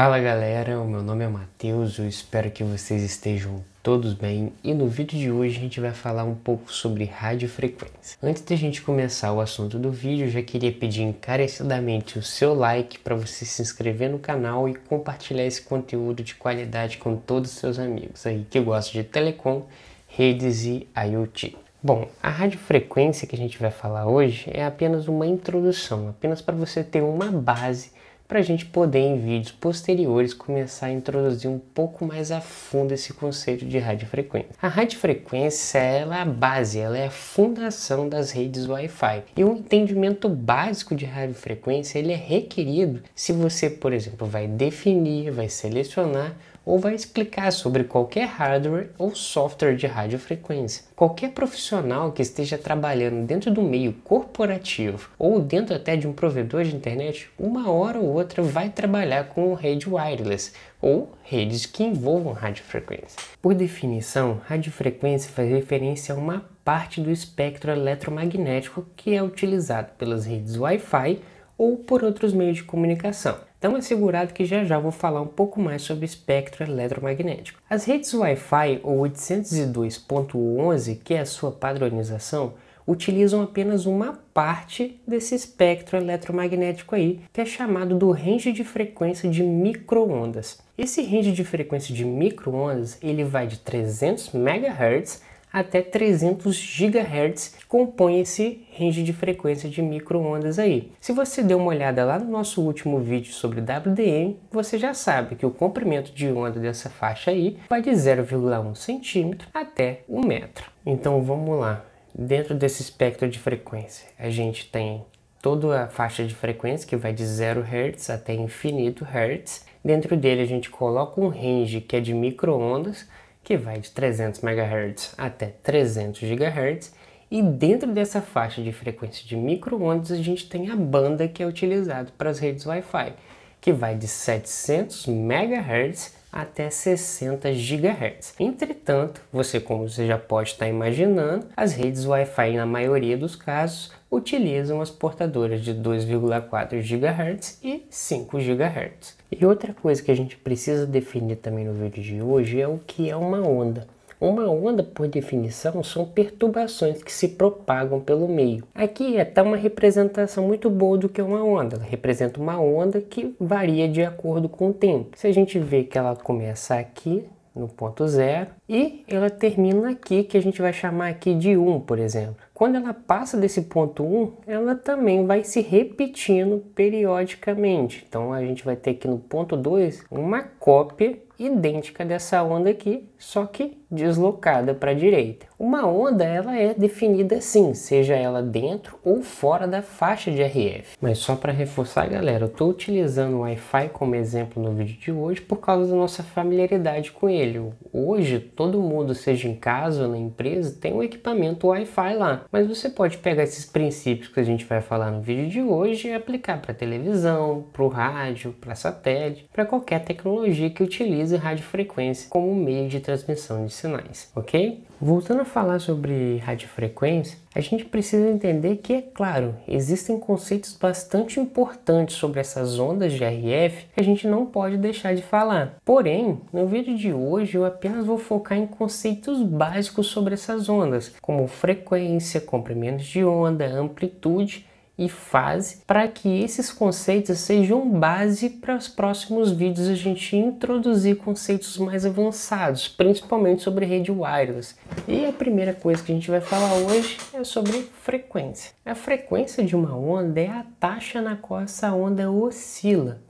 Fala galera, o meu nome é Matheus, eu espero que vocês estejam todos bem e no vídeo de hoje a gente vai falar um pouco sobre radiofrequência. Antes da gente começar o assunto do vídeo, já queria pedir encarecidamente o seu like para você se inscrever no canal e compartilhar esse conteúdo de qualidade com todos os seus amigos aí que gostam de telecom, redes e IoT. Bom, a radiofrequência que a gente vai falar hoje é apenas uma introdução, apenas para você ter uma base para a gente poder, em vídeos posteriores, começar a introduzir um pouco mais a fundo esse conceito de radiofrequência. A radiofrequência ela é a base, ela é a fundação das redes Wi-Fi. E um entendimento básico de radiofrequência ele é requerido se você, por exemplo, vai definir, vai selecionar ou vai explicar sobre qualquer hardware ou software de radiofrequência. Qualquer profissional que esteja trabalhando dentro do meio corporativo ou dentro até de um provedor de internet, uma hora ou outra vai trabalhar com rede wireless ou redes que envolvam radiofrequência. Por definição, radiofrequência faz referência a uma parte do espectro eletromagnético que é utilizado pelas redes Wi-Fi ou por outros meios de comunicação. Então é segurado que já já vou falar um pouco mais sobre espectro eletromagnético. As redes Wi-Fi ou 802.11, que é a sua padronização, utilizam apenas uma parte desse espectro eletromagnético aí, que é chamado do range de frequência de microondas. Esse range de frequência de microondas, ele vai de 300 MHz até 300 GHz que compõe esse range de frequência de microondas aí. Se você deu uma olhada lá no nosso último vídeo sobre WDM, você já sabe que o comprimento de onda dessa faixa aí vai de 0,1 centímetro até 1 metro. Então vamos lá. Dentro desse espectro de frequência, a gente tem toda a faixa de frequência que vai de 0 Hz até infinito Hz. Dentro dele a gente coloca um range que é de microondas que vai de 300 MHz até 300 GHz, e dentro dessa faixa de frequência de microondas a gente tem a banda que é utilizada para as redes Wi-Fi, que vai de 700 MHz até 60 GHz. Entretanto, você como você já pode estar imaginando, as redes Wi-Fi na maioria dos casos utilizam as portadoras de 2,4 GHz e 5 GHz. E outra coisa que a gente precisa definir também no vídeo de hoje é o que é uma onda. Uma onda, por definição, são perturbações que se propagam pelo meio. Aqui está é, uma representação muito boa do que é uma onda. Ela representa uma onda que varia de acordo com o tempo. Se a gente vê que ela começa aqui, no ponto zero e ela termina aqui que a gente vai chamar aqui de 1 um, por exemplo quando ela passa desse ponto 1 um, ela também vai se repetindo periodicamente então a gente vai ter aqui no ponto 2 uma cópia idêntica dessa onda aqui, só que deslocada para a direita. Uma onda ela é definida assim, seja ela dentro ou fora da faixa de RF. Mas só para reforçar, galera, eu estou utilizando o Wi-Fi como exemplo no vídeo de hoje por causa da nossa familiaridade com ele. Hoje todo mundo, seja em casa ou na empresa, tem um equipamento Wi-Fi lá. Mas você pode pegar esses princípios que a gente vai falar no vídeo de hoje e aplicar para televisão, para o rádio, para satélite, para qualquer tecnologia que utilize sinais e radiofrequência como meio de transmissão de sinais, ok? Voltando a falar sobre radiofrequência, a gente precisa entender que, é claro, existem conceitos bastante importantes sobre essas ondas de RF que a gente não pode deixar de falar. Porém, no vídeo de hoje eu apenas vou focar em conceitos básicos sobre essas ondas, como frequência, comprimentos de onda, amplitude e fase para que esses conceitos sejam base para os próximos vídeos a gente introduzir conceitos mais avançados, principalmente sobre rede wireless. E a primeira coisa que a gente vai falar hoje é sobre frequência. A frequência de uma onda é a taxa na qual essa onda oscila.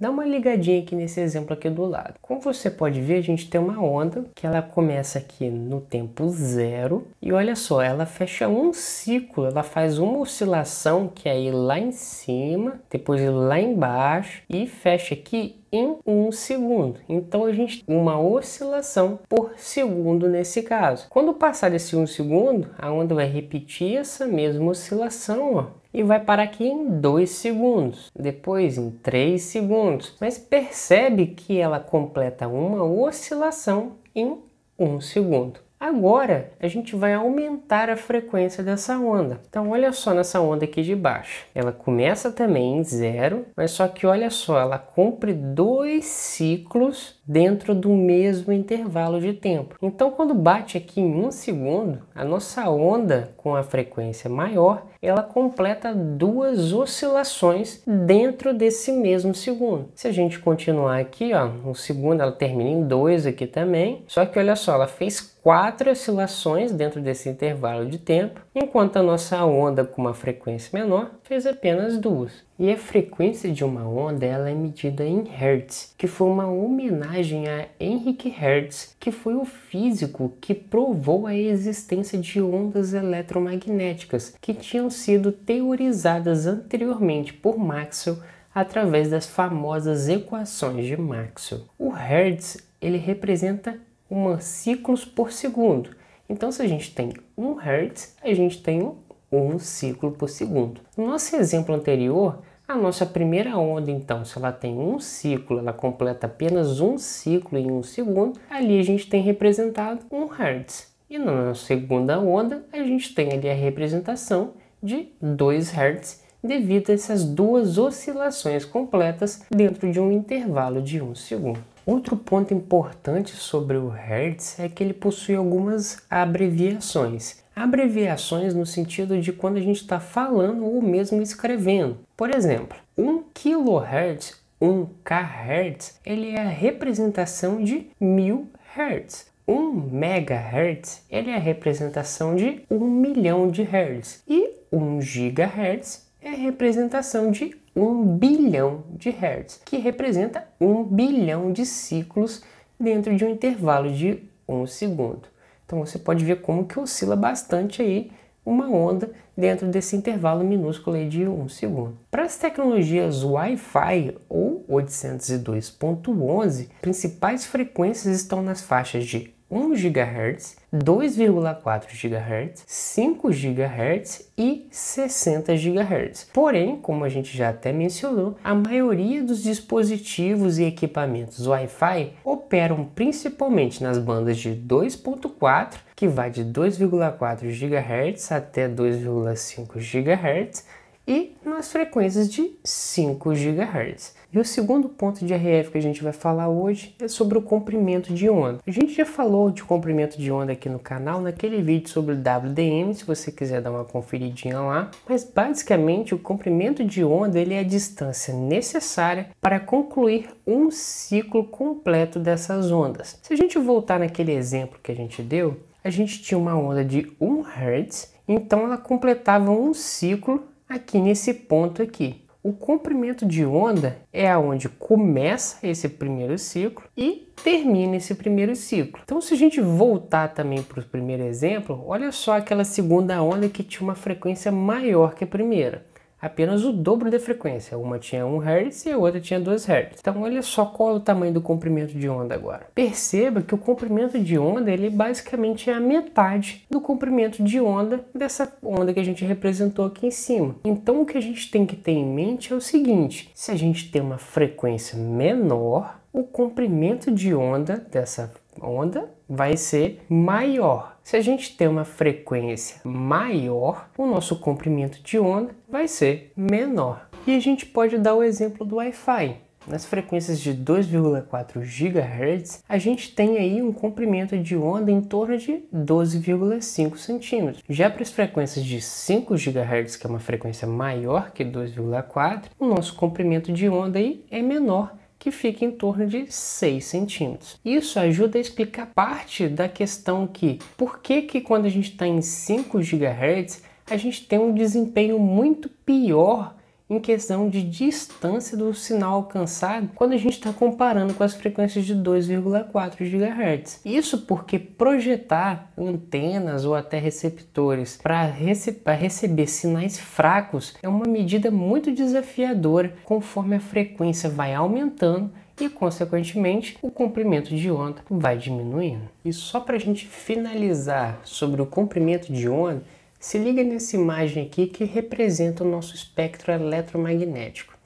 Dá uma ligadinha aqui nesse exemplo aqui do lado. Como você pode ver, a gente tem uma onda que ela começa aqui no tempo zero e olha só, ela fecha um ciclo, ela faz uma oscilação que é ir lá em cima, depois ir lá embaixo e fecha aqui em um segundo. Então a gente tem uma oscilação por segundo nesse caso. Quando passar desse um segundo, a onda vai repetir essa mesma oscilação, ó, e vai parar aqui em 2 segundos, depois em 3 segundos. Mas percebe que ela completa uma oscilação em 1 um segundo. Agora a gente vai aumentar a frequência dessa onda. Então olha só nessa onda aqui de baixo. Ela começa também em zero, mas só que olha só, ela cumpre dois ciclos dentro do mesmo intervalo de tempo. Então, quando bate aqui em um segundo, a nossa onda com a frequência maior ela completa duas oscilações dentro desse mesmo segundo. Se a gente continuar aqui, ó, um segundo ela termina em dois aqui também. Só que olha só, ela fez quatro oscilações dentro desse intervalo de tempo enquanto a nossa onda com uma frequência menor fez apenas duas. E a frequência de uma onda ela é medida em hertz, que foi uma homenagem a Henrique Hertz, que foi o físico que provou a existência de ondas eletromagnéticas que tinham sido teorizadas anteriormente por Maxwell através das famosas equações de Maxwell. O Hertz ele representa uma ciclos por segundo, então, se a gente tem 1 Hz, a gente tem 1 ciclo por segundo. No nosso exemplo anterior, a nossa primeira onda, então, se ela tem um ciclo, ela completa apenas um ciclo em um segundo, ali a gente tem representado 1 Hz. E na nossa segunda onda, a gente tem ali a representação de 2 Hz devido a essas duas oscilações completas dentro de um intervalo de um segundo. Outro ponto importante sobre o Hertz é que ele possui algumas abreviações. Abreviações no sentido de quando a gente está falando ou mesmo escrevendo. Por exemplo, 1 kHz, 1 kHz, ele é a representação de 1000 Hertz. 1 MHz ele é a representação de 1 milhão de Hertz. E 1 GHz é a representação de 1 bilhão de hertz, que representa 1 bilhão de ciclos dentro de um intervalo de 1 segundo. Então você pode ver como que oscila bastante aí uma onda dentro desse intervalo minúsculo de 1 um segundo. Para as tecnologias Wi-Fi ou 802.11, principais frequências estão nas faixas de 1 GHz, 2,4 GHz, 5 GHz e 60 GHz. Porém, como a gente já até mencionou, a maioria dos dispositivos e equipamentos Wi-Fi operam principalmente nas bandas de 2.4, que vai de 2,4 GHz até 2,5 GHz, e nas frequências de 5 GHz. E o segundo ponto de RF que a gente vai falar hoje é sobre o comprimento de onda. A gente já falou de comprimento de onda aqui no canal, naquele vídeo sobre o WDM, se você quiser dar uma conferidinha lá. Mas basicamente o comprimento de onda ele é a distância necessária para concluir um ciclo completo dessas ondas. Se a gente voltar naquele exemplo que a gente deu, a gente tinha uma onda de 1 Hz, então ela completava um ciclo aqui nesse ponto aqui. O comprimento de onda é aonde começa esse primeiro ciclo e termina esse primeiro ciclo. Então, se a gente voltar também para o primeiro exemplo, olha só aquela segunda onda que tinha uma frequência maior que a primeira apenas o dobro da frequência. Uma tinha 1 Hz e a outra tinha 2 Hz. Então olha só qual é o tamanho do comprimento de onda agora. Perceba que o comprimento de onda ele basicamente é a metade do comprimento de onda dessa onda que a gente representou aqui em cima. Então o que a gente tem que ter em mente é o seguinte, se a gente tem uma frequência menor, o comprimento de onda dessa onda vai ser maior. Se a gente tem uma frequência maior, o nosso comprimento de onda vai ser menor. E a gente pode dar o exemplo do Wi-Fi. Nas frequências de 2,4 GHz, a gente tem aí um comprimento de onda em torno de 12,5 centímetros. Já para as frequências de 5 GHz, que é uma frequência maior que 2,4, o nosso comprimento de onda aí é menor, que fica em torno de 6 centímetros. Isso ajuda a explicar parte da questão que por que, que quando a gente está em 5 GHz a gente tem um desempenho muito pior em questão de distância do sinal alcançado quando a gente está comparando com as frequências de 2,4 GHz. Isso porque projetar antenas ou até receptores para rece receber sinais fracos é uma medida muito desafiadora conforme a frequência vai aumentando e, consequentemente, o comprimento de onda vai diminuindo. E só para a gente finalizar sobre o comprimento de onda, se liga nessa imagem aqui que representa o nosso espectro eletromagnético.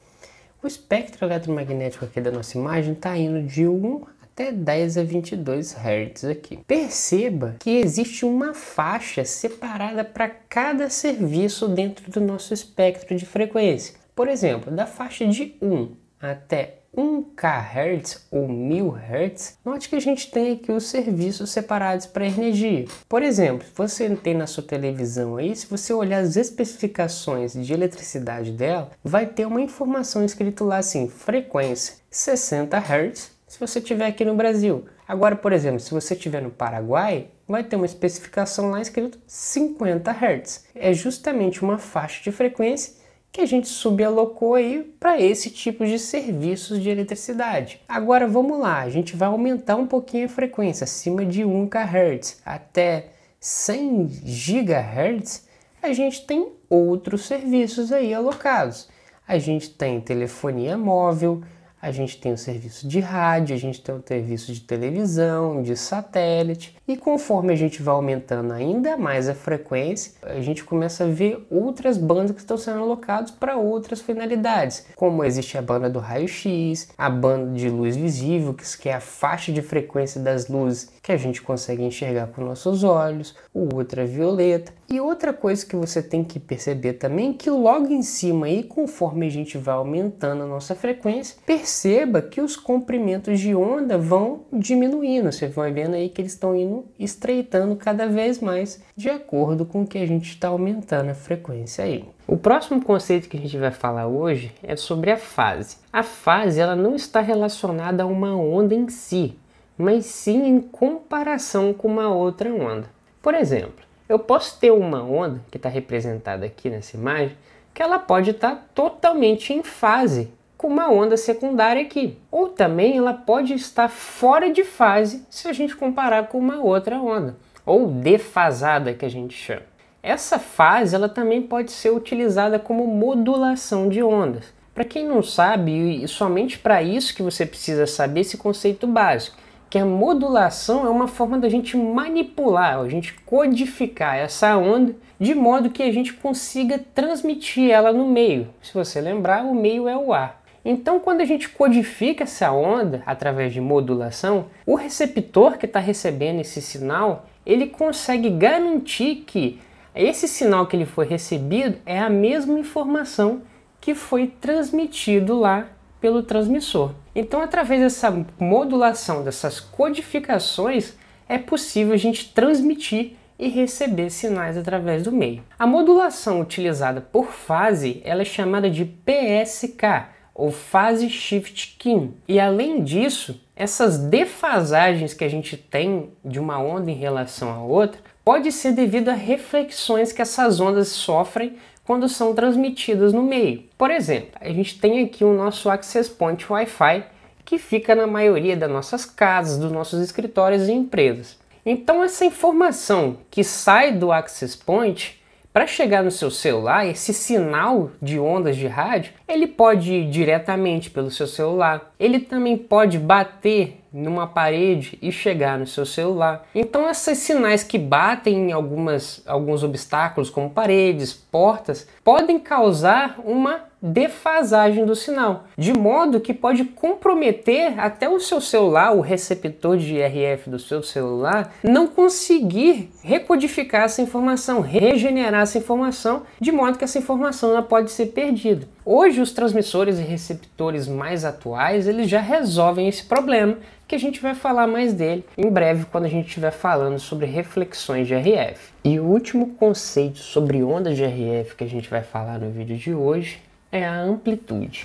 O espectro eletromagnético aqui da nossa imagem está indo de 1 até 10 a 22 Hz aqui. Perceba que existe uma faixa separada para cada serviço dentro do nosso espectro de frequência. Por exemplo, da faixa de 1 até 1 kHz ou 1000 Hz, note que a gente tem aqui os serviços separados para energia. Por exemplo, você tem na sua televisão aí, se você olhar as especificações de eletricidade dela, vai ter uma informação escrito lá assim, frequência 60 Hz, se você estiver aqui no Brasil. Agora, por exemplo, se você estiver no Paraguai, vai ter uma especificação lá escrito 50 Hz. É justamente uma faixa de frequência que a gente subalocou aí para esse tipo de serviços de eletricidade. Agora vamos lá, a gente vai aumentar um pouquinho a frequência, acima de 1 kHz até 100 GHz, a gente tem outros serviços aí alocados. A gente tem telefonia móvel, a gente tem o serviço de rádio, a gente tem o serviço de televisão, de satélite. E conforme a gente vai aumentando ainda mais a frequência, a gente começa a ver outras bandas que estão sendo alocadas para outras finalidades, como existe a banda do raio-x, a banda de luz visível, que é a faixa de frequência das luzes que a gente consegue enxergar com nossos olhos, o ultravioleta. E outra coisa que você tem que perceber também é que logo em cima aí, conforme a gente vai aumentando a nossa frequência, perceba que os comprimentos de onda vão diminuindo. Você vai vendo aí que eles estão indo estreitando cada vez mais de acordo com que a gente está aumentando a frequência aí. O próximo conceito que a gente vai falar hoje é sobre a fase. A fase ela não está relacionada a uma onda em si, mas sim em comparação com uma outra onda. Por exemplo, eu posso ter uma onda que está representada aqui nessa imagem que ela pode estar tá totalmente em fase com uma onda secundária aqui. Ou também ela pode estar fora de fase se a gente comparar com uma outra onda, ou defasada que a gente chama. Essa fase ela também pode ser utilizada como modulação de ondas. Para quem não sabe, e somente para isso que você precisa saber esse conceito básico, que a modulação é uma forma da gente manipular, a gente codificar essa onda de modo que a gente consiga transmitir ela no meio. Se você lembrar, o meio é o ar. Então, quando a gente codifica essa onda através de modulação, o receptor que está recebendo esse sinal ele consegue garantir que esse sinal que ele foi recebido é a mesma informação que foi transmitido lá pelo transmissor. Então, através dessa modulação, dessas codificações, é possível a gente transmitir e receber sinais através do meio. A modulação utilizada por fase, ela é chamada de PSK, ou fase shift kin. E além disso, essas defasagens que a gente tem de uma onda em relação à outra pode ser devido a reflexões que essas ondas sofrem quando são transmitidas no meio. Por exemplo, a gente tem aqui o nosso access point Wi-Fi que fica na maioria das nossas casas, dos nossos escritórios e empresas. Então essa informação que sai do access point para chegar no seu celular, esse sinal de ondas de rádio, ele pode ir diretamente pelo seu celular. Ele também pode bater numa parede e chegar no seu celular. Então, esses sinais que batem em algumas, alguns obstáculos, como paredes, portas, podem causar uma defasagem do sinal, de modo que pode comprometer até o seu celular, o receptor de IRF do seu celular, não conseguir recodificar essa informação, regenerar essa informação, de modo que essa informação pode ser perdida. Hoje os transmissores e receptores mais atuais, eles já resolvem esse problema, que a gente vai falar mais dele em breve quando a gente estiver falando sobre reflexões de RF. E o último conceito sobre ondas de RF que a gente vai falar no vídeo de hoje é a amplitude.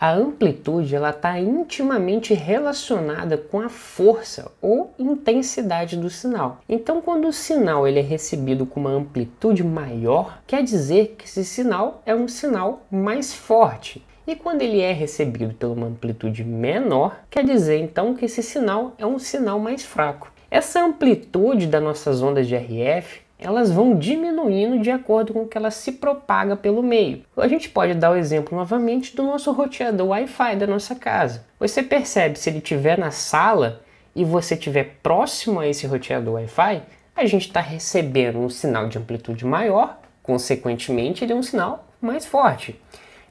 A amplitude ela está intimamente relacionada com a força ou intensidade do sinal. Então, quando o sinal ele é recebido com uma amplitude maior, quer dizer que esse sinal é um sinal mais forte. E quando ele é recebido por uma amplitude menor, quer dizer então que esse sinal é um sinal mais fraco. Essa amplitude das nossas ondas de RF elas vão diminuindo de acordo com o que ela se propaga pelo meio. A gente pode dar o exemplo novamente do nosso roteador Wi-Fi da nossa casa. Você percebe se ele estiver na sala e você estiver próximo a esse roteador Wi-Fi, a gente está recebendo um sinal de amplitude maior, consequentemente, ele é um sinal mais forte.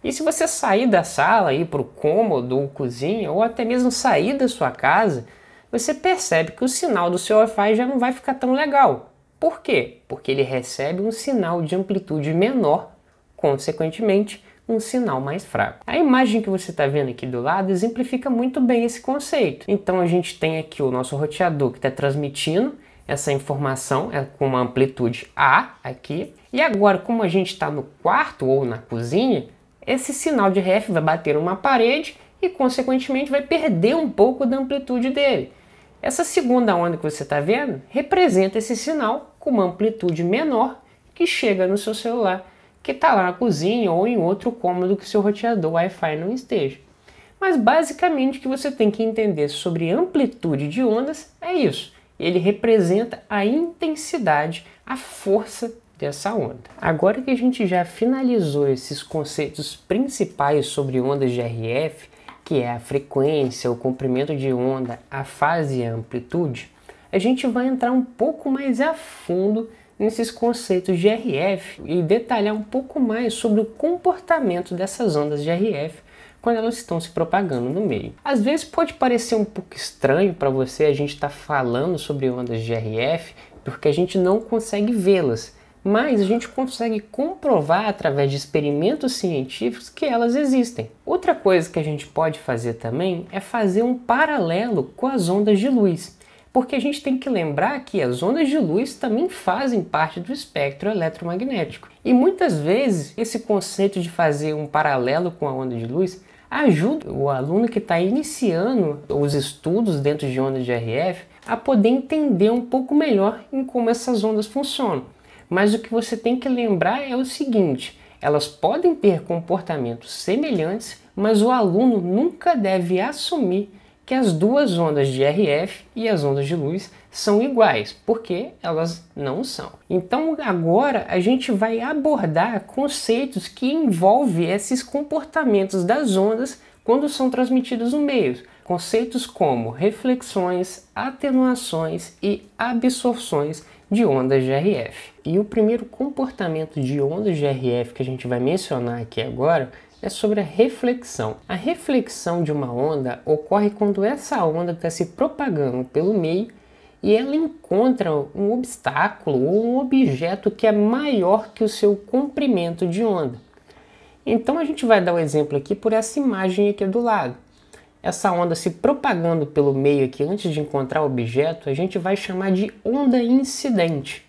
E se você sair da sala, ir para o cômodo ou cozinha, ou até mesmo sair da sua casa, você percebe que o sinal do seu Wi-Fi já não vai ficar tão legal por quê? Porque ele recebe um sinal de amplitude menor, consequentemente, um sinal mais fraco. A imagem que você está vendo aqui do lado exemplifica muito bem esse conceito. Então a gente tem aqui o nosso roteador que está transmitindo essa informação é com uma amplitude A aqui. E agora, como a gente está no quarto ou na cozinha, esse sinal de ref vai bater uma parede e, consequentemente, vai perder um pouco da amplitude dele. Essa segunda onda que você está vendo representa esse sinal com uma amplitude menor que chega no seu celular que está lá na cozinha ou em outro cômodo que seu roteador Wi-Fi não esteja. Mas basicamente o que você tem que entender sobre amplitude de ondas é isso. Ele representa a intensidade, a força dessa onda. Agora que a gente já finalizou esses conceitos principais sobre ondas de RF, que é a frequência, o comprimento de onda, a fase e a amplitude, a gente vai entrar um pouco mais a fundo nesses conceitos de RF e detalhar um pouco mais sobre o comportamento dessas ondas de RF quando elas estão se propagando no meio. Às vezes pode parecer um pouco estranho para você a gente estar tá falando sobre ondas de RF porque a gente não consegue vê-las mas a gente consegue comprovar através de experimentos científicos que elas existem. Outra coisa que a gente pode fazer também é fazer um paralelo com as ondas de luz, porque a gente tem que lembrar que as ondas de luz também fazem parte do espectro eletromagnético. E muitas vezes esse conceito de fazer um paralelo com a onda de luz ajuda o aluno que está iniciando os estudos dentro de ondas de RF a poder entender um pouco melhor em como essas ondas funcionam. Mas o que você tem que lembrar é o seguinte: elas podem ter comportamentos semelhantes, mas o aluno nunca deve assumir que as duas ondas de RF e as ondas de luz são iguais, porque elas não são. Então agora a gente vai abordar conceitos que envolvem esses comportamentos das ondas quando são transmitidos no meio. Conceitos como reflexões, atenuações e absorções de ondas de RF. E o primeiro comportamento de ondas de RF que a gente vai mencionar aqui agora é sobre a reflexão. A reflexão de uma onda ocorre quando essa onda está se propagando pelo meio e ela encontra um obstáculo ou um objeto que é maior que o seu comprimento de onda. Então a gente vai dar o um exemplo aqui por essa imagem aqui do lado essa onda se propagando pelo meio aqui antes de encontrar o objeto, a gente vai chamar de onda incidente.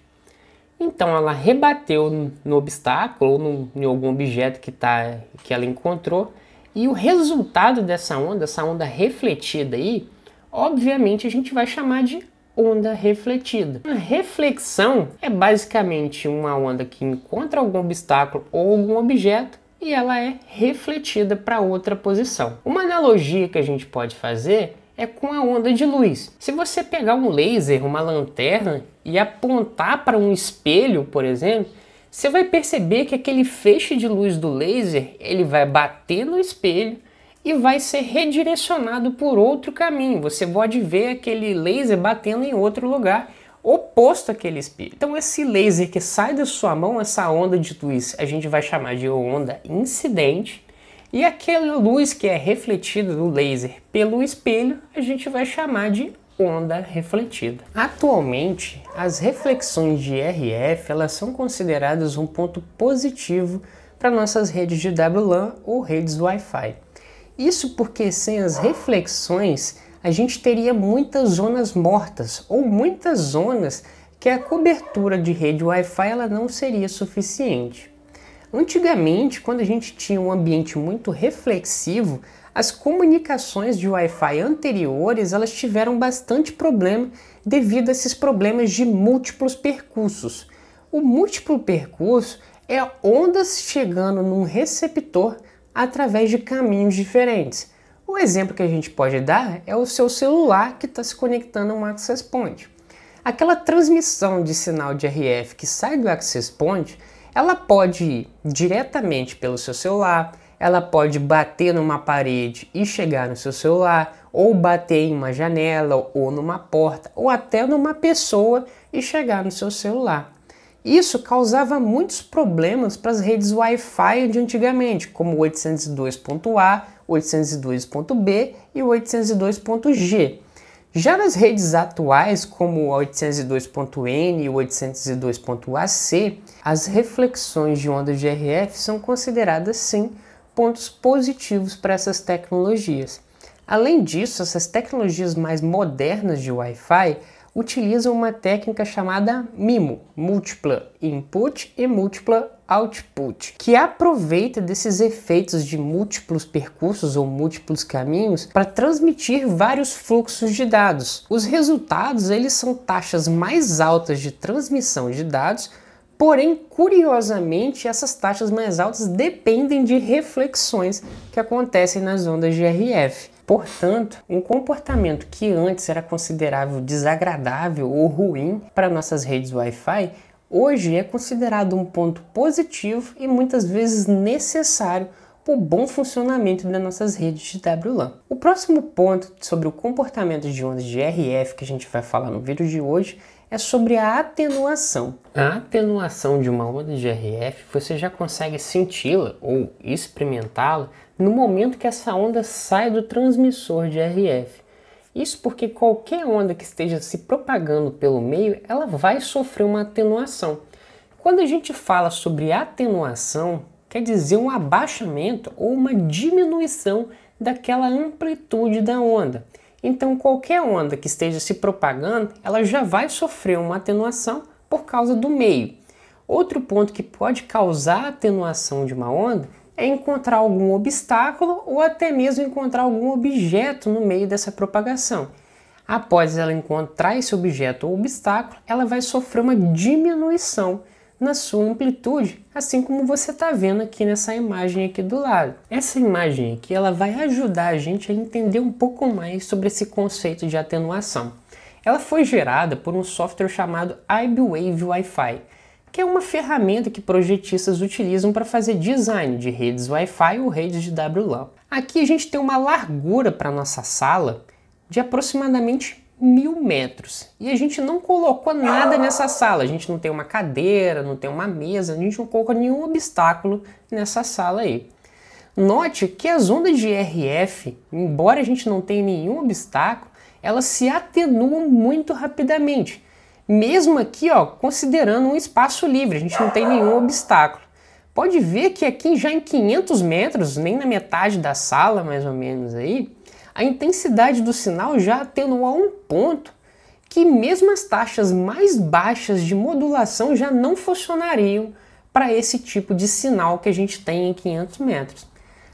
Então ela rebateu no obstáculo ou no, em algum objeto que, tá, que ela encontrou, e o resultado dessa onda, essa onda refletida aí, obviamente a gente vai chamar de onda refletida. A reflexão é basicamente uma onda que encontra algum obstáculo ou algum objeto e ela é refletida para outra posição. Uma analogia que a gente pode fazer é com a onda de luz. Se você pegar um laser, uma lanterna e apontar para um espelho, por exemplo, você vai perceber que aquele feixe de luz do laser, ele vai bater no espelho e vai ser redirecionado por outro caminho. Você pode ver aquele laser batendo em outro lugar oposto àquele espelho. Então esse laser que sai da sua mão, essa onda de luz, a gente vai chamar de onda incidente, e aquela luz que é refletida do laser pelo espelho, a gente vai chamar de onda refletida. Atualmente, as reflexões de RF elas são consideradas um ponto positivo para nossas redes de WLAN ou redes Wi-Fi. Isso porque sem as reflexões a gente teria muitas zonas mortas ou muitas zonas que a cobertura de rede Wi-Fi ela não seria suficiente. Antigamente, quando a gente tinha um ambiente muito reflexivo, as comunicações de Wi-Fi anteriores elas tiveram bastante problema devido a esses problemas de múltiplos percursos. O múltiplo percurso é ondas chegando num receptor através de caminhos diferentes. O exemplo que a gente pode dar é o seu celular que está se conectando a um access point. Aquela transmissão de sinal de RF que sai do access point, ela pode ir diretamente pelo seu celular, ela pode bater numa parede e chegar no seu celular, ou bater em uma janela ou numa porta, ou até numa pessoa e chegar no seu celular. Isso causava muitos problemas para as redes Wi-Fi de antigamente, como 802.a, 802.b e 802.g. Já nas redes atuais, como 802.n e 802.ac, as reflexões de ondas RF são consideradas sim pontos positivos para essas tecnologias. Além disso, essas tecnologias mais modernas de Wi-Fi utilizam uma técnica chamada MIMO, múltipla input e múltipla output, que aproveita desses efeitos de múltiplos percursos ou múltiplos caminhos para transmitir vários fluxos de dados. Os resultados, eles são taxas mais altas de transmissão de dados Porém, curiosamente, essas taxas mais altas dependem de reflexões que acontecem nas ondas de RF. Portanto, um comportamento que antes era considerável desagradável ou ruim para nossas redes Wi-Fi, hoje é considerado um ponto positivo e muitas vezes necessário para o bom funcionamento das nossas redes de WLAN. O próximo ponto sobre o comportamento de ondas de RF que a gente vai falar no vídeo de hoje é sobre a atenuação. A atenuação de uma onda de RF você já consegue senti-la ou experimentá-la no momento que essa onda sai do transmissor de RF. Isso porque qualquer onda que esteja se propagando pelo meio, ela vai sofrer uma atenuação. Quando a gente fala sobre atenuação, quer dizer um abaixamento ou uma diminuição daquela amplitude da onda. Então, qualquer onda que esteja se propagando, ela já vai sofrer uma atenuação por causa do meio. Outro ponto que pode causar atenuação de uma onda é encontrar algum obstáculo ou até mesmo encontrar algum objeto no meio dessa propagação. Após ela encontrar esse objeto ou obstáculo, ela vai sofrer uma diminuição na sua amplitude, assim como você está vendo aqui nessa imagem aqui do lado. Essa imagem aqui ela vai ajudar a gente a entender um pouco mais sobre esse conceito de atenuação. Ela foi gerada por um software chamado iBwave Wi-Fi, que é uma ferramenta que projetistas utilizam para fazer design de redes Wi-Fi ou redes de WLAN. Aqui a gente tem uma largura para nossa sala de aproximadamente mil metros. E a gente não colocou nada nessa sala. A gente não tem uma cadeira, não tem uma mesa, a gente não colocou nenhum obstáculo nessa sala aí. Note que as ondas de RF, embora a gente não tenha nenhum obstáculo, elas se atenuam muito rapidamente mesmo aqui, ó, considerando um espaço livre, a gente não tem nenhum obstáculo. Pode ver que aqui já em 500 metros, nem na metade da sala mais ou menos aí, a intensidade do sinal já atenua um ponto que mesmo as taxas mais baixas de modulação já não funcionariam para esse tipo de sinal que a gente tem em 500 metros.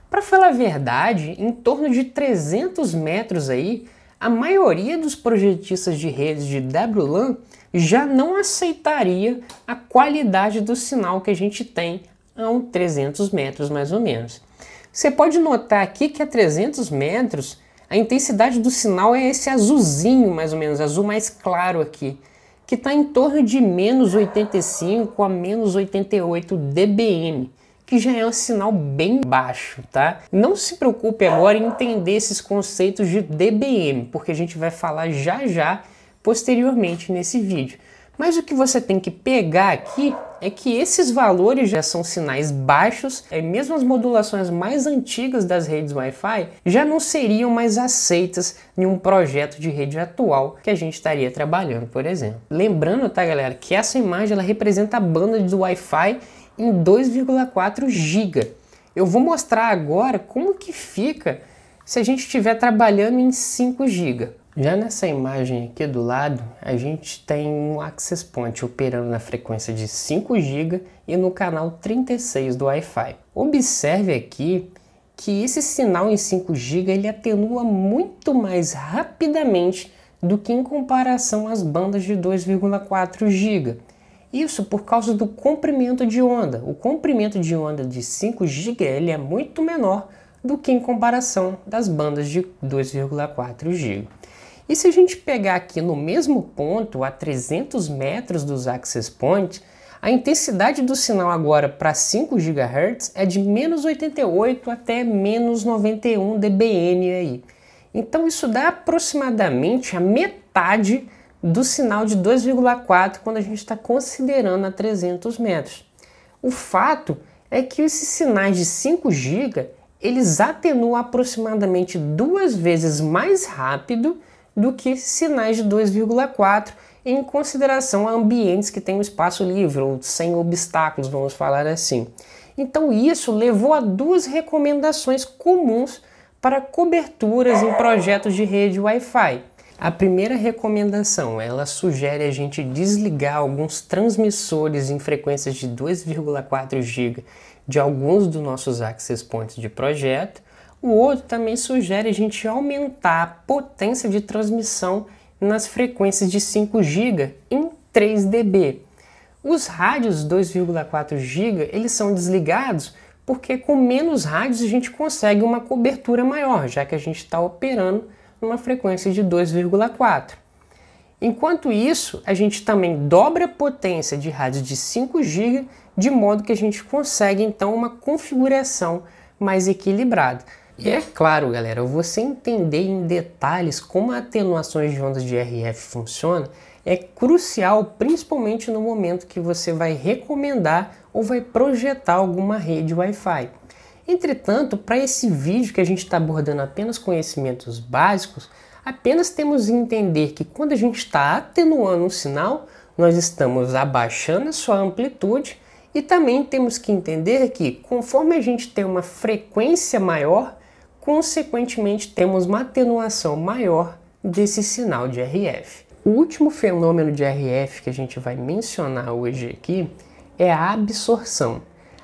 Para falar a verdade, em torno de 300 metros aí, a maioria dos projetistas de redes de WLAN já não aceitaria a qualidade do sinal que a gente tem a 300 metros mais ou menos. Você pode notar aqui que a 300 metros a intensidade do sinal é esse azulzinho mais ou menos, azul mais claro aqui, que está em torno de menos 85 a menos 88 dBm que já é um sinal bem baixo, tá? Não se preocupe agora em entender esses conceitos de dBm, porque a gente vai falar já já posteriormente nesse vídeo. Mas o que você tem que pegar aqui é que esses valores já são sinais baixos, e é, mesmo as modulações mais antigas das redes Wi-Fi já não seriam mais aceitas em um projeto de rede atual que a gente estaria trabalhando, por exemplo. Lembrando, tá galera, que essa imagem ela representa a banda do Wi-Fi em 2,4 GB. Eu vou mostrar agora como que fica se a gente estiver trabalhando em 5 GB. Já nessa imagem aqui do lado, a gente tem um access point operando na frequência de 5 GB e no canal 36 do Wi-Fi. Observe aqui que esse sinal em 5 GB ele atenua muito mais rapidamente do que em comparação às bandas de 2,4 GB. Isso por causa do comprimento de onda. O comprimento de onda de 5 GB ele é muito menor do que em comparação das bandas de 2,4 GB. E se a gente pegar aqui no mesmo ponto, a 300 metros dos access points, a intensidade do sinal agora para 5 GHz é de menos 88 até menos 91 dBm aí. Então isso dá aproximadamente a metade do sinal de 2,4 quando a gente está considerando a 300 metros. O fato é que esses sinais de 5 GB eles atenuam aproximadamente duas vezes mais rápido do que sinais de 2,4 em consideração a ambientes que têm um espaço livre ou sem obstáculos, vamos falar assim. Então isso levou a duas recomendações comuns para coberturas em projetos de rede Wi-Fi. A primeira recomendação, ela sugere a gente desligar alguns transmissores em frequências de 2,4 GB de alguns dos nossos access points de projeto o outro também sugere a gente aumentar a potência de transmissão nas frequências de 5 GB em 3 dB. Os rádios 2,4 GB eles são desligados porque com menos rádios a gente consegue uma cobertura maior, já que a gente está operando numa frequência de 2,4. Enquanto isso, a gente também dobra a potência de rádios de 5 GB, de modo que a gente consegue então uma configuração mais equilibrada. E é claro, galera, você entender em detalhes como a atenuação de ondas de RF funciona é crucial, principalmente no momento que você vai recomendar ou vai projetar alguma rede Wi-Fi. Entretanto, para esse vídeo que a gente está abordando apenas conhecimentos básicos, apenas temos que entender que quando a gente está atenuando um sinal, nós estamos abaixando a sua amplitude e também temos que entender que conforme a gente tem uma frequência maior, consequentemente temos uma atenuação maior desse sinal de RF. O último fenômeno de RF que a gente vai mencionar hoje aqui é a absorção.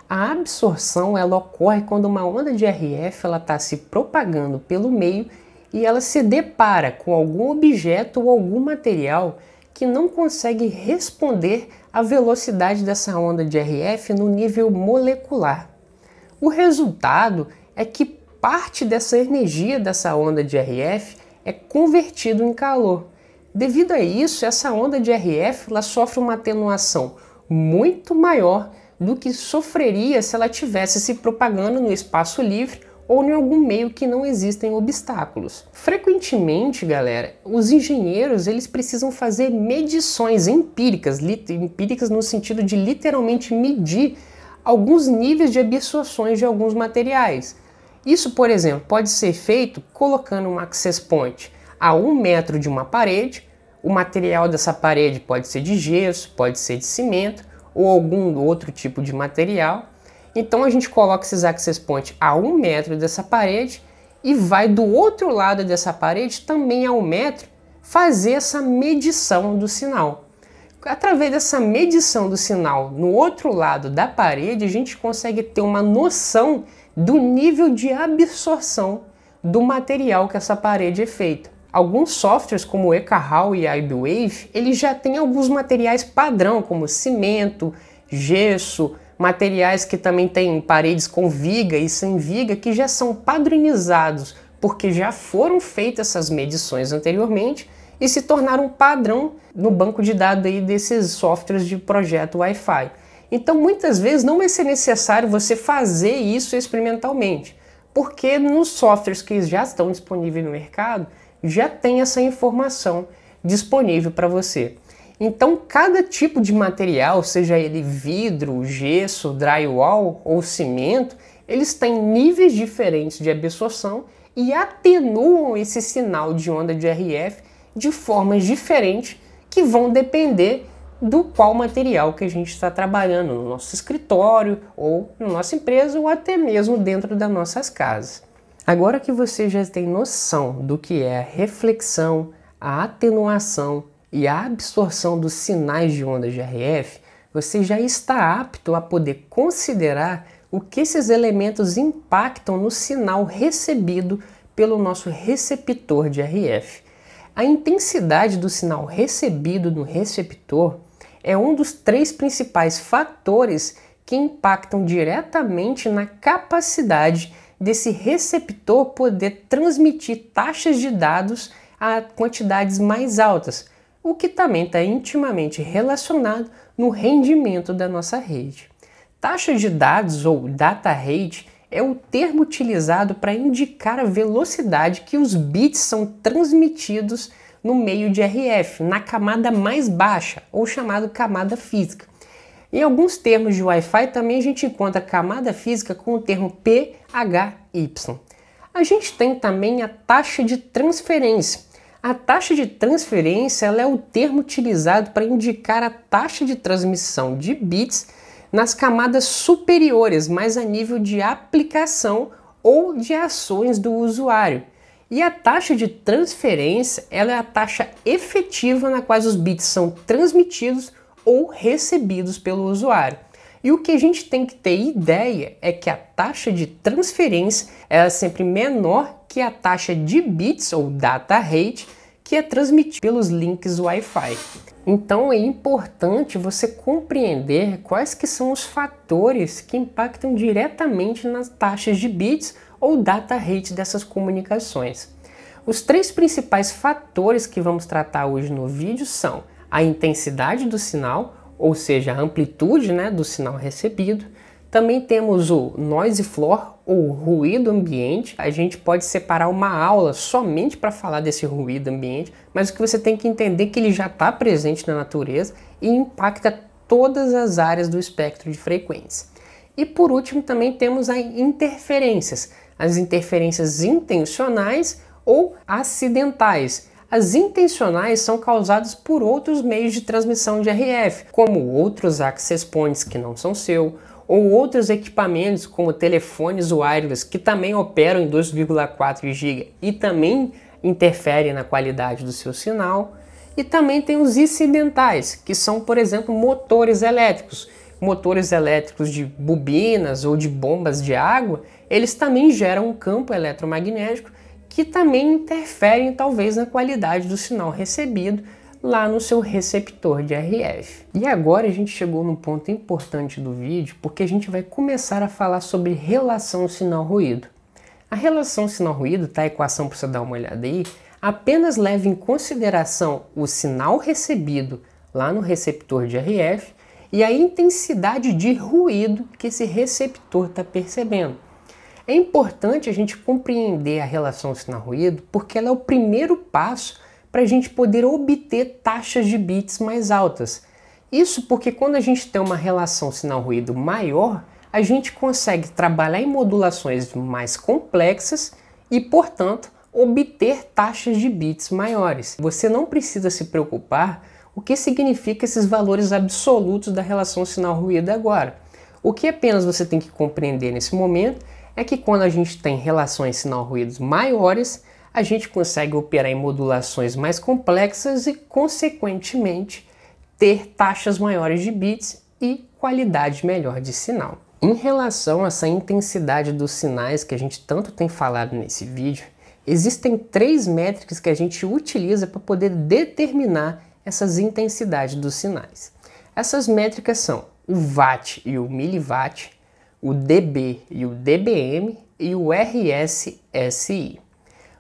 A absorção ela ocorre quando uma onda de RF está se propagando pelo meio e ela se depara com algum objeto ou algum material que não consegue responder à velocidade dessa onda de RF no nível molecular. O resultado é que parte dessa energia dessa onda de RF é convertido em calor. Devido a isso, essa onda de RF ela sofre uma atenuação muito maior do que sofreria se ela tivesse se propagando no espaço livre ou em algum meio que não existem obstáculos. Frequentemente, galera, os engenheiros eles precisam fazer medições empíricas, empíricas no sentido de literalmente medir alguns níveis de absorções de alguns materiais. Isso, por exemplo, pode ser feito colocando um access point a um metro de uma parede. O material dessa parede pode ser de gesso, pode ser de cimento ou algum outro tipo de material. Então a gente coloca esses access points a um metro dessa parede e vai do outro lado dessa parede, também a um metro, fazer essa medição do sinal. Através dessa medição do sinal no outro lado da parede, a gente consegue ter uma noção do nível de absorção do material que essa parede é feita. Alguns softwares como o Ekahau e a iBwave, eles já têm alguns materiais padrão como cimento, gesso, materiais que também têm paredes com viga e sem viga que já são padronizados, porque já foram feitas essas medições anteriormente e se tornaram padrão no banco de dados aí desses softwares de projeto Wi-Fi. Então, muitas vezes não vai ser necessário você fazer isso experimentalmente, porque nos softwares que já estão disponíveis no mercado, já tem essa informação disponível para você. Então, cada tipo de material, seja ele vidro, gesso, drywall ou cimento, eles têm níveis diferentes de absorção e atenuam esse sinal de onda de RF de formas diferentes que vão depender do qual material que a gente está trabalhando no nosso escritório ou na nossa empresa ou até mesmo dentro das nossas casas. Agora que você já tem noção do que é a reflexão, a atenuação e a absorção dos sinais de onda de RF, você já está apto a poder considerar o que esses elementos impactam no sinal recebido pelo nosso receptor de RF. A intensidade do sinal recebido no receptor é um dos três principais fatores que impactam diretamente na capacidade desse receptor poder transmitir taxas de dados a quantidades mais altas, o que também está intimamente relacionado no rendimento da nossa rede. Taxa de dados ou data rate é o termo utilizado para indicar a velocidade que os bits são transmitidos no meio de RF, na camada mais baixa, ou chamado camada física. Em alguns termos de Wi-Fi também a gente encontra camada física com o termo PHY. A gente tem também a taxa de transferência. A taxa de transferência é o termo utilizado para indicar a taxa de transmissão de bits nas camadas superiores, mas a nível de aplicação ou de ações do usuário. E a taxa de transferência ela é a taxa efetiva na qual os bits são transmitidos ou recebidos pelo usuário. E o que a gente tem que ter ideia é que a taxa de transferência é sempre menor que a taxa de bits ou data rate que é transmitida pelos links Wi-Fi. Então é importante você compreender quais que são os fatores que impactam diretamente nas taxas de bits ou data rate dessas comunicações. Os três principais fatores que vamos tratar hoje no vídeo são a intensidade do sinal, ou seja, a amplitude né, do sinal recebido. Também temos o noise floor, ou ruído ambiente. A gente pode separar uma aula somente para falar desse ruído ambiente, mas o que você tem que entender é que ele já está presente na natureza e impacta todas as áreas do espectro de frequência. E por último, também temos as interferências, as interferências intencionais ou acidentais. As intencionais são causadas por outros meios de transmissão de RF, como outros access points que não são seu, ou outros equipamentos como telefones wireless que também operam em 2,4 GB e também interferem na qualidade do seu sinal. E também tem os incidentais, que são, por exemplo, motores elétricos, motores elétricos de bobinas ou de bombas de água eles também geram um campo eletromagnético que também interferem talvez na qualidade do sinal recebido lá no seu receptor de RF. E agora a gente chegou num ponto importante do vídeo, porque a gente vai começar a falar sobre relação sinal-ruído. A relação sinal-ruído, tá? A equação para você dar uma olhada aí, apenas leva em consideração o sinal recebido lá no receptor de RF e a intensidade de ruído que esse receptor está percebendo. É importante a gente compreender a relação sinal-ruído porque ela é o primeiro passo para a gente poder obter taxas de bits mais altas. Isso porque quando a gente tem uma relação sinal-ruído maior, a gente consegue trabalhar em modulações mais complexas e, portanto, obter taxas de bits maiores. Você não precisa se preocupar o que significa esses valores absolutos da relação sinal-ruído agora. O que apenas você tem que compreender nesse momento é que quando a gente tem relações sinal-ruídos maiores, a gente consegue operar em modulações mais complexas e, consequentemente, ter taxas maiores de bits e qualidade melhor de sinal. Em relação a essa intensidade dos sinais que a gente tanto tem falado nesse vídeo, existem três métricas que a gente utiliza para poder determinar essas intensidades dos sinais. Essas métricas são o watt e o miliwatt, o DB e o DBM e o RSSI.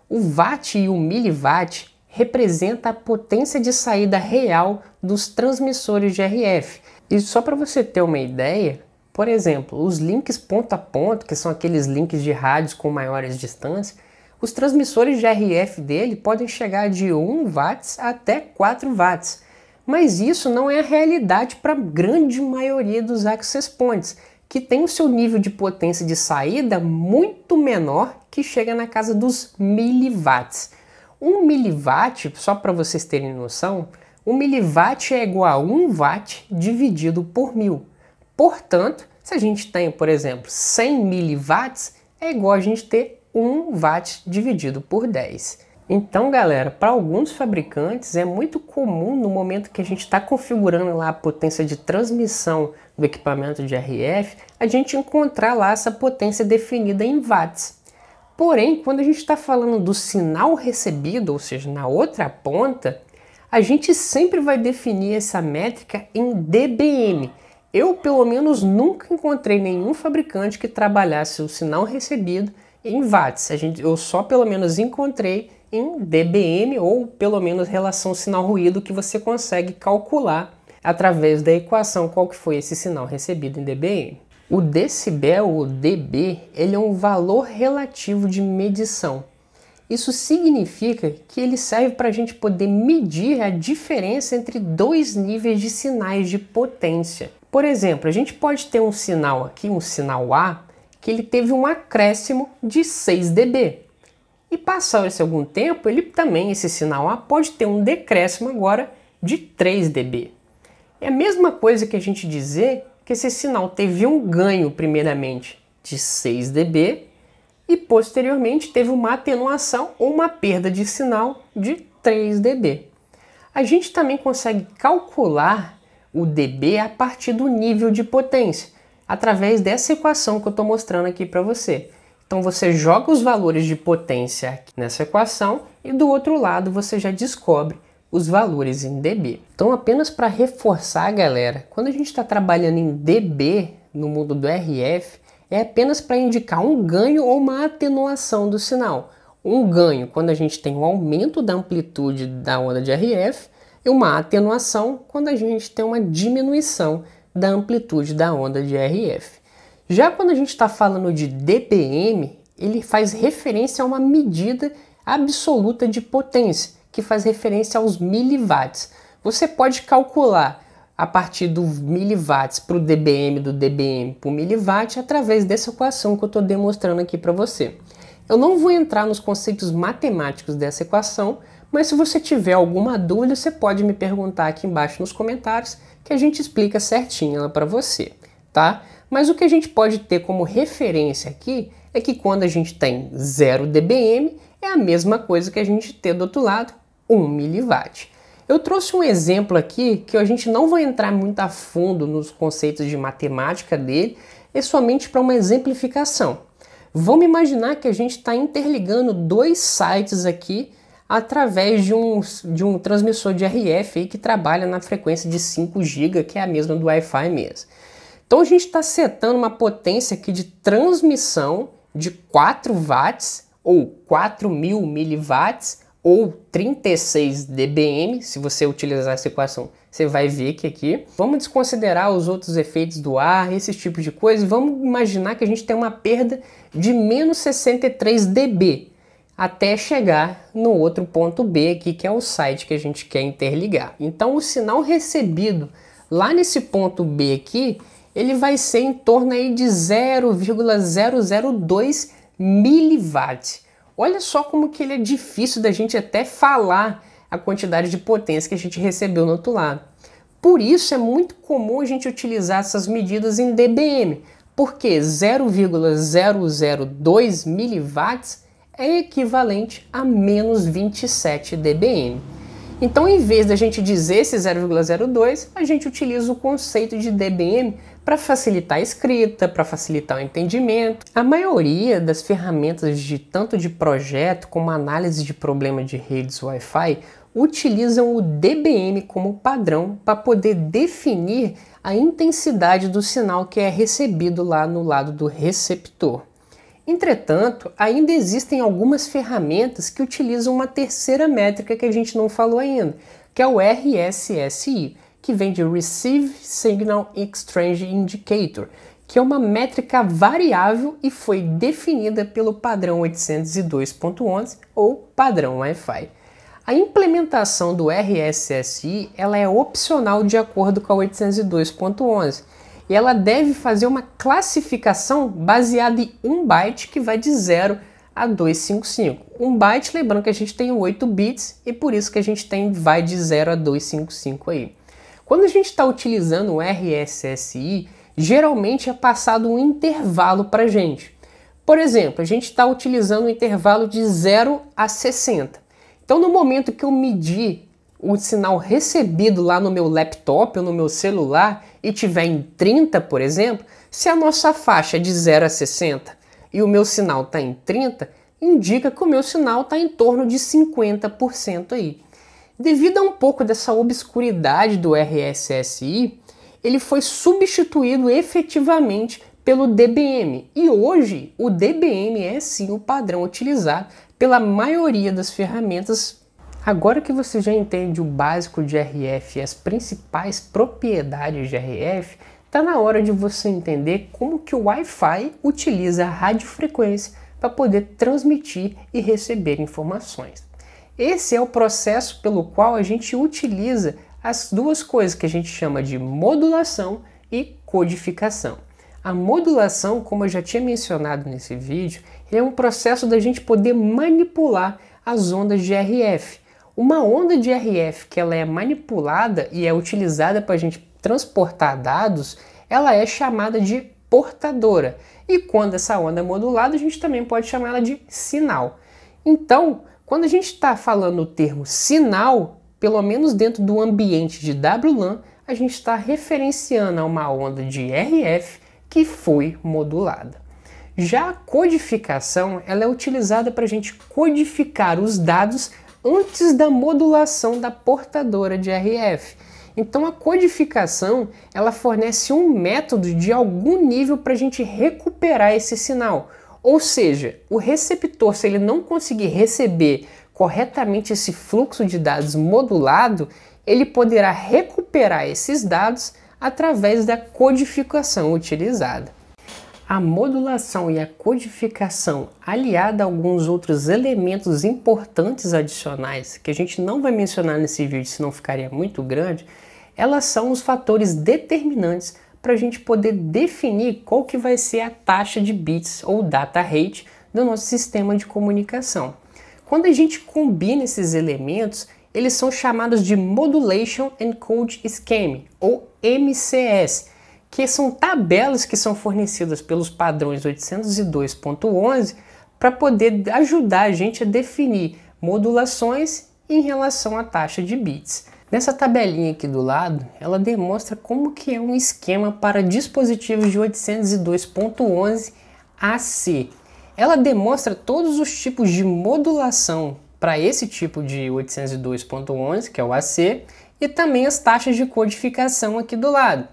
O watt e o miliwatt representa a potência de saída real dos transmissores de RF. E só para você ter uma ideia, por exemplo, os links ponto a ponto, que são aqueles links de rádios com maiores distâncias, os transmissores de RF dele podem chegar de 1 watts até 4 watts. Mas isso não é a realidade para a grande maioria dos access points que tem o seu nível de potência de saída muito menor, que chega na casa dos miliwatts. Um miliwatt, só para vocês terem noção, um miliwatt é igual a 1 watt dividido por mil. Portanto, se a gente tem, por exemplo, 100 miliwatts, é igual a gente ter 1 watt dividido por 10. Então, galera, para alguns fabricantes é muito comum no momento que a gente está configurando lá a potência de transmissão do equipamento de RF, a gente encontrar lá essa potência definida em watts. Porém, quando a gente está falando do sinal recebido, ou seja, na outra ponta, a gente sempre vai definir essa métrica em dBm. Eu, pelo menos, nunca encontrei nenhum fabricante que trabalhasse o sinal recebido em watts. A gente, eu só, pelo menos, encontrei em dBm ou pelo menos relação sinal-ruído que você consegue calcular através da equação qual que foi esse sinal recebido em dBm. O decibel, o dB, ele é um valor relativo de medição. Isso significa que ele serve para a gente poder medir a diferença entre dois níveis de sinais de potência. Por exemplo, a gente pode ter um sinal aqui, um sinal A, que ele teve um acréscimo de 6 dB. E passar esse algum tempo, ele também, esse sinal A, pode ter um decréscimo agora de 3 dB. É a mesma coisa que a gente dizer que esse sinal teve um ganho, primeiramente, de 6 dB e, posteriormente, teve uma atenuação ou uma perda de sinal de 3 dB. A gente também consegue calcular o dB a partir do nível de potência, através dessa equação que eu estou mostrando aqui para você. Então você joga os valores de potência nessa equação e do outro lado você já descobre os valores em dB. Então apenas para reforçar, galera, quando a gente está trabalhando em dB no mundo do RF, é apenas para indicar um ganho ou uma atenuação do sinal. Um ganho quando a gente tem um aumento da amplitude da onda de RF e uma atenuação quando a gente tem uma diminuição da amplitude da onda de RF. Já quando a gente está falando de DPM, ele faz referência a uma medida absoluta de potência, que faz referência aos miliwatts. Você pode calcular a partir do miliwatts para o dBm, do dBm para o miliwatt, através dessa equação que eu estou demonstrando aqui para você. Eu não vou entrar nos conceitos matemáticos dessa equação, mas se você tiver alguma dúvida, você pode me perguntar aqui embaixo nos comentários que a gente explica certinho ela para você, tá? Mas o que a gente pode ter como referência aqui é que quando a gente tem 0 dBm, é a mesma coisa que a gente ter do outro lado 1 mW. Eu trouxe um exemplo aqui que a gente não vai entrar muito a fundo nos conceitos de matemática dele, é somente para uma exemplificação. Vamos imaginar que a gente está interligando dois sites aqui através de um, de um transmissor de RF que trabalha na frequência de 5 GB, que é a mesma do Wi-Fi mesmo. Então a gente está setando uma potência aqui de transmissão de 4 watts ou 4000 miliwatts ou 36 dBm, se você utilizar essa equação, você vai ver que aqui. Vamos desconsiderar os outros efeitos do ar, esses tipos de coisa, vamos imaginar que a gente tem uma perda de menos 63 dB até chegar no outro ponto B aqui, que é o site que a gente quer interligar. Então o sinal recebido lá nesse ponto B aqui, ele vai ser em torno aí de 0,002 miliwatt. Olha só como que ele é difícil da gente até falar a quantidade de potência que a gente recebeu no outro lado. Por isso é muito comum a gente utilizar essas medidas em dBm, porque 0,002 miliwatts é equivalente a menos 27 dBm. Então, em vez da gente dizer esse 0,02, a gente utiliza o conceito de DBM para facilitar a escrita, para facilitar o entendimento. A maioria das ferramentas de tanto de projeto como análise de problema de redes Wi-Fi utilizam o DBM como padrão para poder definir a intensidade do sinal que é recebido lá no lado do receptor. Entretanto, ainda existem algumas ferramentas que utilizam uma terceira métrica que a gente não falou ainda, que é o RSSI, que vem de Receive Signal Exchange Indicator, que é uma métrica variável e foi definida pelo padrão 802.11 ou padrão Wi-Fi. A implementação do RSSI ela é opcional de acordo com a 802.11 e ela deve fazer uma classificação baseada em um byte que vai de 0 a 255. Um byte, lembrando que a gente tem 8 bits e por isso que a gente tem vai de 0 a 255 aí. Quando a gente está utilizando o RSSI, geralmente é passado um intervalo para a gente. Por exemplo, a gente está utilizando um intervalo de 0 a 60. Então, no momento que eu medir o sinal recebido lá no meu laptop ou no meu celular, e tiver em 30, por exemplo, se a nossa faixa é de 0 a 60 e o meu sinal está em 30, indica que o meu sinal está em torno de 50% aí. Devido a um pouco dessa obscuridade do RSSI, ele foi substituído efetivamente pelo DBM. E hoje o DBM é sim o padrão utilizado pela maioria das ferramentas Agora que você já entende o básico de RF e as principais propriedades de RF, está na hora de você entender como que o Wi-Fi utiliza a radiofrequência para poder transmitir e receber informações. Esse é o processo pelo qual a gente utiliza as duas coisas que a gente chama de modulação e codificação. A modulação, como eu já tinha mencionado nesse vídeo, é um processo da gente poder manipular as ondas de RF uma onda de RF que ela é manipulada e é utilizada para a gente transportar dados, ela é chamada de portadora. E quando essa onda é modulada, a gente também pode chamar ela de sinal. Então, quando a gente está falando o termo sinal, pelo menos dentro do ambiente de WLAN, a gente está referenciando a uma onda de RF que foi modulada. Já a codificação ela é utilizada para a gente codificar os dados antes da modulação da portadora de RF. Então a codificação ela fornece um método de algum nível para a gente recuperar esse sinal. Ou seja, o receptor, se ele não conseguir receber corretamente esse fluxo de dados modulado, ele poderá recuperar esses dados através da codificação utilizada. A modulação e a codificação, aliada a alguns outros elementos importantes adicionais que a gente não vai mencionar nesse vídeo, senão ficaria muito grande, elas são os fatores determinantes para a gente poder definir qual que vai ser a taxa de bits ou data rate do nosso sistema de comunicação. Quando a gente combina esses elementos, eles são chamados de Modulation and Code Scheme, ou MCS, que são tabelas que são fornecidas pelos padrões 802.11 para poder ajudar a gente a definir modulações em relação à taxa de bits. Nessa tabelinha aqui do lado, ela demonstra como que é um esquema para dispositivos de 802.11 AC. Ela demonstra todos os tipos de modulação para esse tipo de 802.11, que é o AC, e também as taxas de codificação aqui do lado.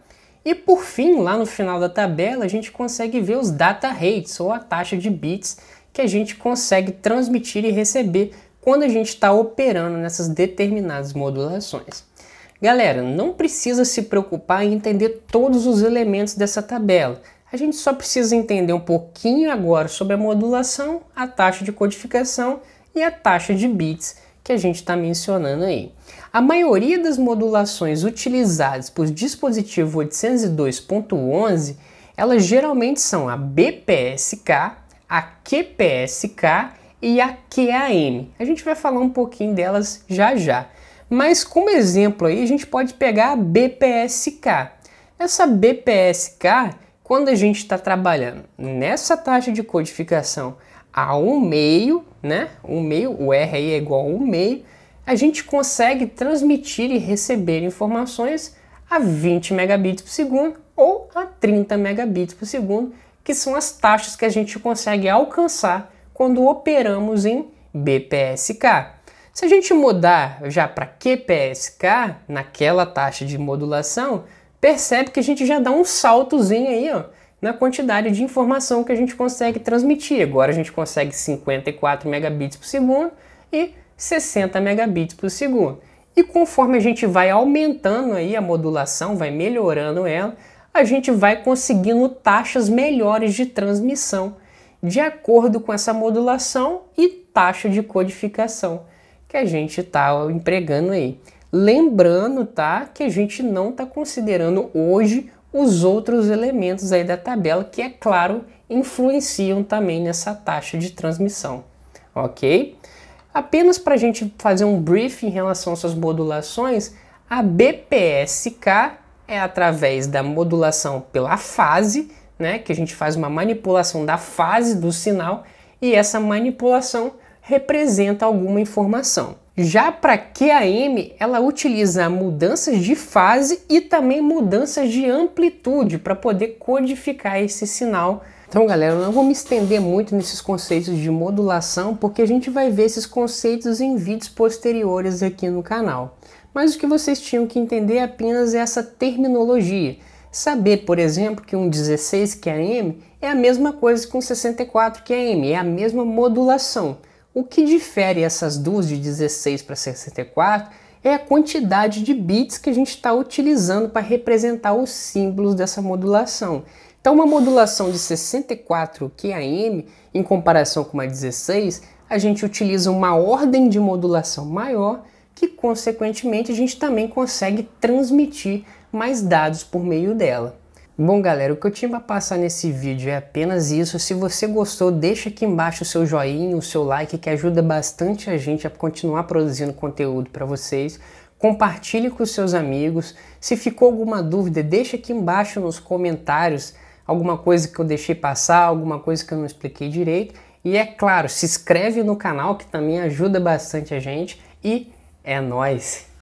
E por fim, lá no final da tabela, a gente consegue ver os data rates, ou a taxa de bits que a gente consegue transmitir e receber quando a gente está operando nessas determinadas modulações. Galera, não precisa se preocupar em entender todos os elementos dessa tabela. A gente só precisa entender um pouquinho agora sobre a modulação, a taxa de codificação e a taxa de bits que a gente está mencionando aí. A maioria das modulações utilizadas por dispositivo 802.11 elas geralmente são a BPSK, a QPSK e a QAM. A gente vai falar um pouquinho delas já já. Mas como exemplo aí, a gente pode pegar a BPSK. Essa BPSK, quando a gente está trabalhando nessa taxa de codificação a 1 meio, né? um meio, o R aí é igual a 1 meio, a gente consegue transmitir e receber informações a 20 megabits por segundo ou a 30 megabits por segundo, que são as taxas que a gente consegue alcançar quando operamos em BPSK. Se a gente mudar já para QPSK, naquela taxa de modulação, percebe que a gente já dá um saltozinho aí, ó, na quantidade de informação que a gente consegue transmitir. Agora a gente consegue 54 megabits por segundo e 60 megabits por segundo. E conforme a gente vai aumentando aí a modulação, vai melhorando ela, a gente vai conseguindo taxas melhores de transmissão, de acordo com essa modulação e taxa de codificação que a gente está empregando aí. Lembrando, tá, que a gente não está considerando hoje os outros elementos aí da tabela que, é claro, influenciam também nessa taxa de transmissão, ok? Apenas para a gente fazer um brief em relação às suas modulações, a BPSK é através da modulação pela fase, né, que a gente faz uma manipulação da fase do sinal, e essa manipulação representa alguma informação. Já para QAM, ela utiliza mudanças de fase e também mudanças de amplitude para poder codificar esse sinal. Então, galera, eu não vou me estender muito nesses conceitos de modulação, porque a gente vai ver esses conceitos em vídeos posteriores aqui no canal. Mas o que vocês tinham que entender é apenas é essa terminologia. Saber, por exemplo, que um 16 QAM é a mesma coisa que um 64 QAM, é a mesma modulação. O que difere essas duas de 16 para 64 é a quantidade de bits que a gente está utilizando para representar os símbolos dessa modulação. Então, uma modulação de 64 QAM em comparação com uma 16, a gente utiliza uma ordem de modulação maior que, consequentemente, a gente também consegue transmitir mais dados por meio dela. Bom galera, o que eu tinha para passar nesse vídeo é apenas isso. Se você gostou, deixa aqui embaixo o seu joinha, o seu like, que ajuda bastante a gente a continuar produzindo conteúdo para vocês compartilhe com seus amigos. Se ficou alguma dúvida, deixa aqui embaixo nos comentários alguma coisa que eu deixei passar, alguma coisa que eu não expliquei direito. E é claro, se inscreve no canal que também ajuda bastante a gente e é nós.